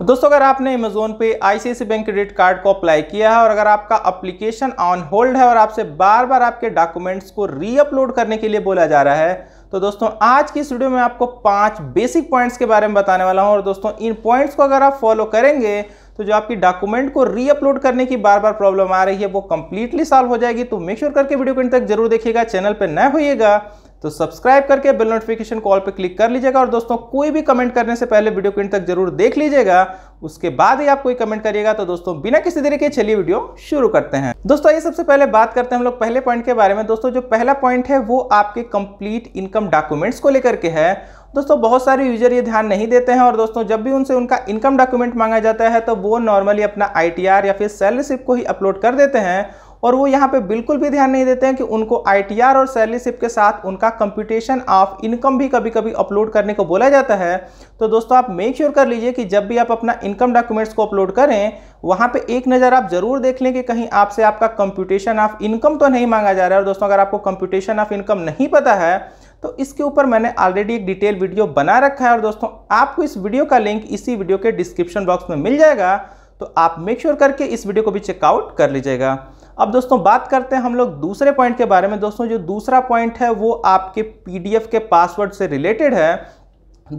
तो दोस्तों अगर आपने अमेजोन पे आईसीआईसी बैंक क्रेडिट कार्ड को अप्लाई किया है और अगर आपका अप्लीकेशन ऑन होल्ड है और आपसे बार बार आपके डॉक्यूमेंट्स को रीअपलोड करने के लिए बोला जा रहा है तो दोस्तों आज की इस वीडियो में आपको पांच बेसिक पॉइंट्स के बारे में बताने वाला हूं और दोस्तों इन पॉइंट्स को अगर आप फॉलो करेंगे तो जो आपकी डॉक्यूमेंट को रीअपलोड करने की बार बार प्रॉब्लम आ रही है वो कंप्लीटली सॉल्व हो जाएगी तो मेक श्योर sure करके वीडियो को इन तक जरूर देखिएगा चैनल पर न होइएगा तो सब्सक्राइब करके बेल नोटिफिकेशन कॉल पर क्लिक कर लीजिएगा और दोस्तों कोई भी कमेंट करने से पहले वीडियो को तक जरूर देख लीजिएगा उसके बाद ही आप कोई कमेंट करिएगा तो दोस्तों बिना किसी देरी के चलिए वीडियो शुरू करते हैं दोस्तों ये सबसे पहले बात करते हैं हम लोग पहले पॉइंट के बारे में दोस्तों जो पहला पॉइंट है वो आपके कंप्लीट इनकम डॉक्यूमेंट्स को लेकर के है दोस्तों बहुत सारे यूजर ये ध्यान नहीं देते हैं और दोस्तों जब भी उनसे उनका इनकम डॉक्यूमेंट मांगा जाता है तो वो नॉर्मली अपना आई या फिर सैलरी स्लिप को ही अपलोड कर देते हैं और वो यहाँ पे बिल्कुल भी ध्यान नहीं देते हैं कि उनको आई और सैलरीशिप के साथ उनका कंप्यूटेशन ऑफ इनकम भी कभी कभी अपलोड करने को बोला जाता है तो दोस्तों आप मेक श्योर sure कर लीजिए कि जब भी आप अपना इनकम डॉक्यूमेंट्स को अपलोड करें वहाँ पे एक नज़र आप जरूर देख लें कि कहीं आपसे आपका कंप्यूटेशन ऑफ इनकम तो नहीं मांगा जा रहा है और दोस्तों अगर आपको कंप्यूटेशन ऑफ इनकम नहीं पता है तो इसके ऊपर मैंने ऑलरेडी एक डिटेल वीडियो बना रखा है और दोस्तों आपको इस वीडियो का लिंक इसी वीडियो के डिस्क्रिप्शन बॉक्स में मिल जाएगा तो आप मेक श्योर sure करके इस वीडियो को भी चेकआउट कर लीजिएगा अब दोस्तों बात करते हैं हम लोग दूसरे पॉइंट के बारे में दोस्तों जो दूसरा पॉइंट है वो आपके पीडीएफ के पासवर्ड से रिलेटेड है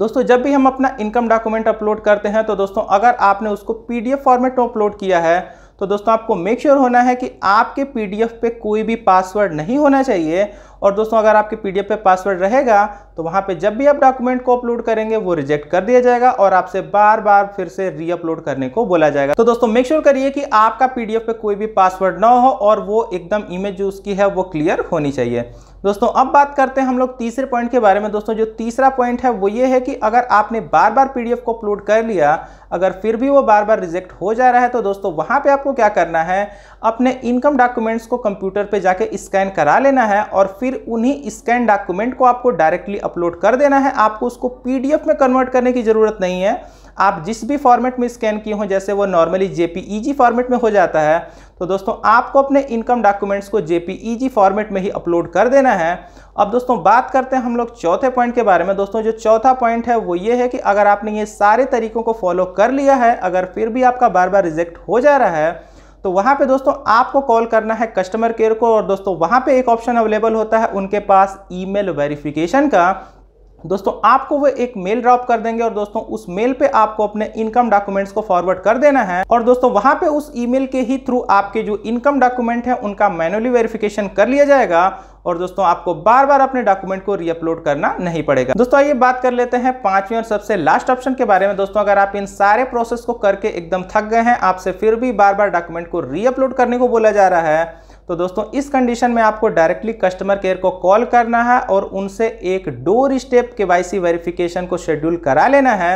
दोस्तों जब भी हम अपना इनकम डॉक्यूमेंट अपलोड करते हैं तो दोस्तों अगर आपने उसको पीडीएफ फॉर्मेट में अपलोड किया है तो दोस्तों आपको मेक श्योर sure होना है कि आपके पीडीएफ पे कोई भी पासवर्ड नहीं होना चाहिए और दोस्तों अगर आपके पीडीएफ पे पासवर्ड रहेगा तो वहाँ पे जब भी आप डॉक्यूमेंट को अपलोड करेंगे वो रिजेक्ट कर दिया जाएगा और आपसे बार बार फिर से रीअपलोड करने को बोला जाएगा तो दोस्तों मेक श्योर करिए कि आपका पीडीएफ पे कोई भी पासवर्ड ना हो और वो एकदम इमेज जो उसकी है वो क्लियर होनी चाहिए दोस्तों अब बात करते हैं हम लोग तीसरे पॉइंट के बारे में दोस्तों जो तीसरा पॉइंट है वो ये है कि अगर आपने बार बार पीडीएफ को अपलोड कर लिया अगर फिर भी वो बार बार रिजेक्ट हो जा रहा है तो दोस्तों वहाँ पे आपको क्या करना है अपने इनकम डॉक्यूमेंट्स को कंप्यूटर पे जाके स्कैन करा लेना है और फिर फिर उन्हीं स्कैन डॉक्यूमेंट को आपको डायरेक्टली अपलोड कर देना है आपको उसको पीडीएफ में कन्वर्ट करने की ज़रूरत नहीं है आप जिस भी फॉर्मेट में स्कैन किए हों जैसे वो नॉर्मली जे फॉर्मेट में हो जाता है तो दोस्तों आपको अपने इनकम डॉक्यूमेंट्स को जे फॉर्मेट में ही अपलोड कर देना है अब दोस्तों बात करते हैं हम लोग चौथे पॉइंट के बारे में दोस्तों जो चौथा पॉइंट है वो ये है कि अगर आपने ये सारे तरीकों को फॉलो कर लिया है अगर फिर भी आपका बार बार रिजेक्ट हो जा रहा है तो वहाँ पे दोस्तों आपको कॉल करना है कस्टमर केयर को और दोस्तों वहाँ पे एक ऑप्शन अवेलेबल होता है उनके पास ईमेल वेरिफिकेशन का दोस्तों आपको वो एक मेल ड्रॉप कर देंगे और दोस्तों उस मेल पे आपको अपने इनकम डॉक्यूमेंट्स को फॉरवर्ड कर देना है और दोस्तों वहां पे उस ईमेल के ही थ्रू आपके जो इनकम डॉक्यूमेंट है उनका मैनुअली वेरिफिकेशन कर लिया जाएगा और दोस्तों आपको बार बार अपने डॉक्यूमेंट को रीअपलोड करना नहीं पड़ेगा दोस्तों आइए बात कर लेते हैं पांचवें और सबसे लास्ट ऑप्शन के बारे में दोस्तों अगर आप इन सारे प्रोसेस को करके एकदम थक गए हैं आपसे फिर भी बार बार डॉक्यूमेंट को रीअपलोड करने को बोला जा रहा है तो दोस्तों इस कंडीशन में आपको डायरेक्टली कस्टमर केयर को कॉल करना है और उनसे एक doorstep K Y verification को शेड्यूल करा लेना है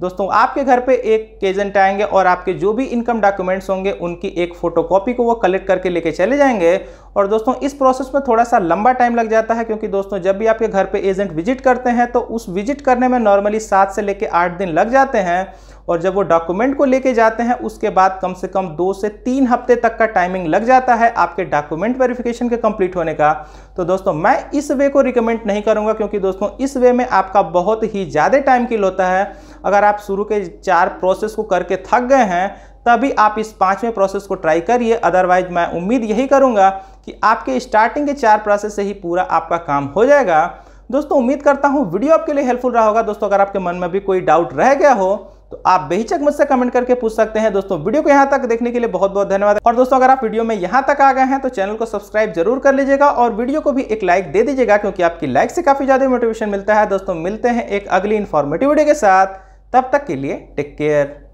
दोस्तों आपके घर पे एक एजेंट आएंगे और आपके जो भी इनकम डॉक्यूमेंट्स होंगे उनकी एक फोटोकॉपी को वो कलेक्ट करके लेके चले जाएंगे और दोस्तों इस प्रोसेस में थोड़ा सा लंबा टाइम लग जाता है क्योंकि दोस्तों जब भी आपके घर पे एजेंट विजिट करते हैं तो उस विजिट करने में नॉर्मली सात से लेकर आठ दिन लग जाते हैं और जब वो डॉक्यूमेंट को लेके जाते हैं उसके बाद कम से कम दो से तीन हफ्ते तक का टाइमिंग लग जाता है आपके डॉक्यूमेंट वेरिफिकेशन के कंप्लीट होने का तो दोस्तों मैं इस वे को रिकमेंड नहीं करूँगा क्योंकि दोस्तों इस वे में आपका बहुत ही ज़्यादा टाइम किल होता है अगर आप शुरू के चार प्रोसेस को करके थक गए हैं तभी आप इस पाँचवें प्रोसेस को ट्राई करिए अदरवाइज मैं उम्मीद यही करूँगा कि आपके स्टार्टिंग के चार प्रोसेस से ही पूरा आपका काम हो जाएगा दोस्तों उम्मीद करता हूँ वीडियो आपके लिए हेल्पफुल रहा होगा दोस्तों अगर आपके मन में भी कोई डाउट रह गया हो तो आप बेहिचक मुझसे कमेंट करके पूछ सकते हैं दोस्तों वीडियो को यहाँ तक देखने के लिए बहुत बहुत धन्यवाद और दोस्तों अगर आप वीडियो में यहाँ तक आ गए हैं तो चैनल को सब्सक्राइब जरूर कर लीजिएगा और वीडियो को भी एक लाइक दे दीजिएगा क्योंकि आपकी लाइक से काफ़ी ज़्यादा मोटिवेशन मिलता है दोस्तों मिलते हैं एक अगली इन्फॉर्मेटिव वीडियो के साथ तब तक के लिए टेक केयर